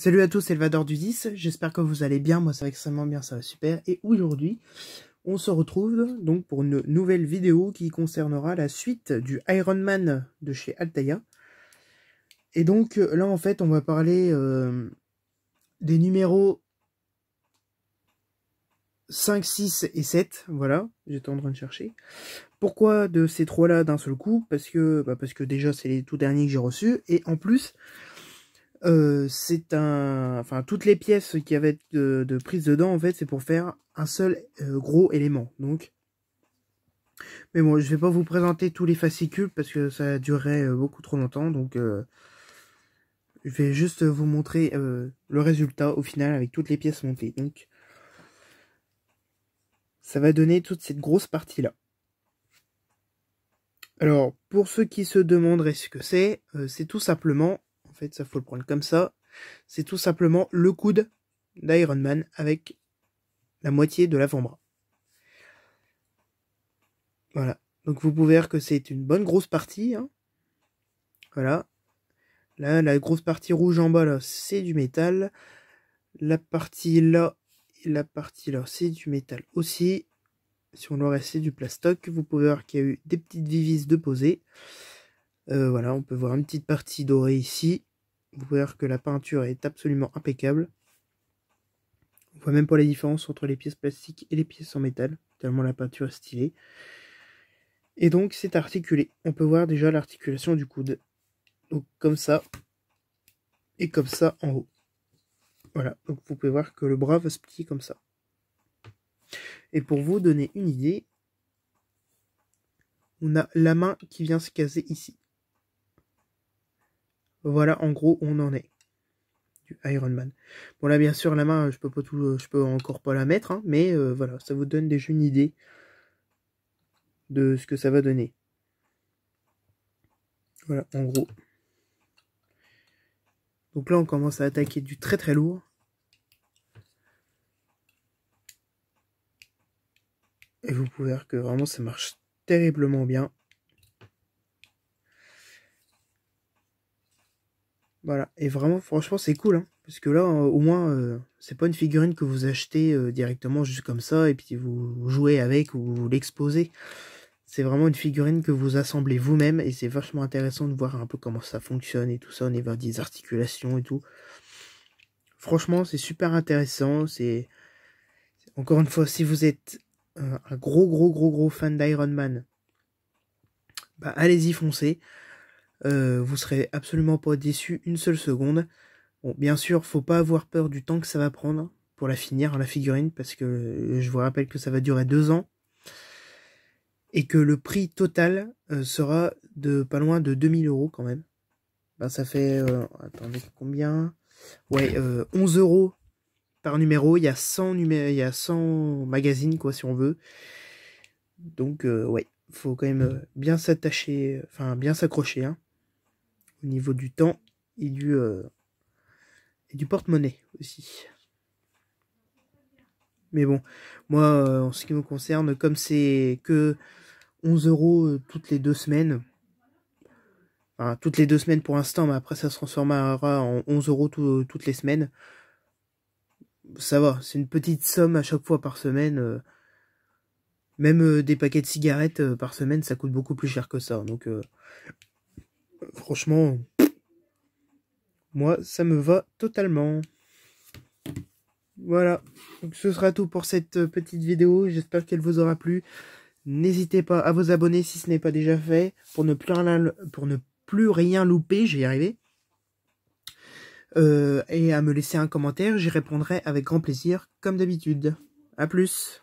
Salut à tous, c'est Elvador du 10, j'espère que vous allez bien, moi ça va extrêmement bien, ça va super, et aujourd'hui, on se retrouve donc pour une nouvelle vidéo qui concernera la suite du Iron Man de chez Altaïa. Et donc là en fait, on va parler euh, des numéros 5, 6 et 7, voilà, j'étais en train de chercher. Pourquoi de ces trois-là d'un seul coup Parce que bah, parce que déjà c'est les tout derniers que j'ai reçus, et en plus, euh, c'est un, enfin toutes les pièces qui avaient de, de prise dedans en fait, c'est pour faire un seul euh, gros élément. Donc, mais bon, je vais pas vous présenter tous les fascicules parce que ça durerait euh, beaucoup trop longtemps. Donc, je vais juste vous montrer le résultat au final avec toutes les pièces montées. Donc, ça va donner toute cette grosse partie là. Alors, pour ceux qui se demanderaient ce que c'est, c'est tout simplement fait, ça faut le prendre comme ça. C'est tout simplement le coude d'Iron Man avec la moitié de l'avant-bras. Voilà. Donc vous pouvez voir que c'est une bonne grosse partie. Hein. Voilà. Là, la grosse partie rouge en bas, c'est du métal. La partie là et la partie là, c'est du métal aussi. Si on aurait c'est du plastoc. Vous pouvez voir qu'il y a eu des petites vivis de poser. Euh, voilà, on peut voir une petite partie dorée ici. Vous pouvez voir que la peinture est absolument impeccable. On voit même pas la différence entre les pièces plastiques et les pièces en métal, tellement la peinture est stylée. Et donc c'est articulé. On peut voir déjà l'articulation du coude. Donc comme ça, et comme ça en haut. Voilà, donc vous pouvez voir que le bras va se plier comme ça. Et pour vous donner une idée, on a la main qui vient se caser ici. Voilà, en gros, on en est. Du Iron Man. Bon, là, bien sûr, la main, je peux pas tout, euh, je peux encore pas la mettre, hein, mais euh, voilà, ça vous donne déjà une idée de ce que ça va donner. Voilà, en gros. Donc là, on commence à attaquer du très très lourd. Et vous pouvez voir que vraiment, ça marche terriblement bien. Voilà, et vraiment, franchement, c'est cool, hein, parce que là, euh, au moins, euh, c'est pas une figurine que vous achetez euh, directement juste comme ça, et puis vous jouez avec ou vous l'exposez. C'est vraiment une figurine que vous assemblez vous-même, et c'est vachement intéressant de voir un peu comment ça fonctionne et tout ça, on est vers des articulations et tout. Franchement, c'est super intéressant, c'est... Encore une fois, si vous êtes un gros, gros, gros, gros fan d'Iron Man, bah allez-y, foncez. Vous euh, vous serez absolument pas déçu une seule seconde. bien sûr, faut pas avoir peur du temps que ça va prendre pour la finir, la figurine, parce que euh, je vous rappelle que ça va durer deux ans. Et que le prix total euh, sera de pas loin de 2000 euros quand même. Ben, ça fait, attendez, combien Ouais, 11 euros par numéro. Il y, a 100 il y a 100 magazines, quoi, si on veut. Donc, ouais, faut quand même bien s'attacher, enfin, bien s'accrocher, hein au niveau du temps et du, euh, et du porte-monnaie aussi. Mais bon, moi, euh, en ce qui me concerne, comme c'est que 11 euros euh, toutes les deux semaines, enfin, toutes les deux semaines pour l'instant, mais après ça se transformera en 11 euros toutes les semaines, ça va, c'est une petite somme à chaque fois par semaine. Même des paquets de cigarettes par semaine, ça coûte beaucoup plus cher que ça. Donc, franchement, moi, ça me va totalement. Voilà, ce sera tout pour cette euh, petite vidéo, j'espère qu'elle vous aura plu. N'hésitez pas à vous abonner si ce n'est pas déjà fait, pour ne plus rien, pour ne plus rien louper, j'y arrivé. Euh, et à me laisser un commentaire, j'y répondrai avec grand plaisir, comme d'habitude. A plus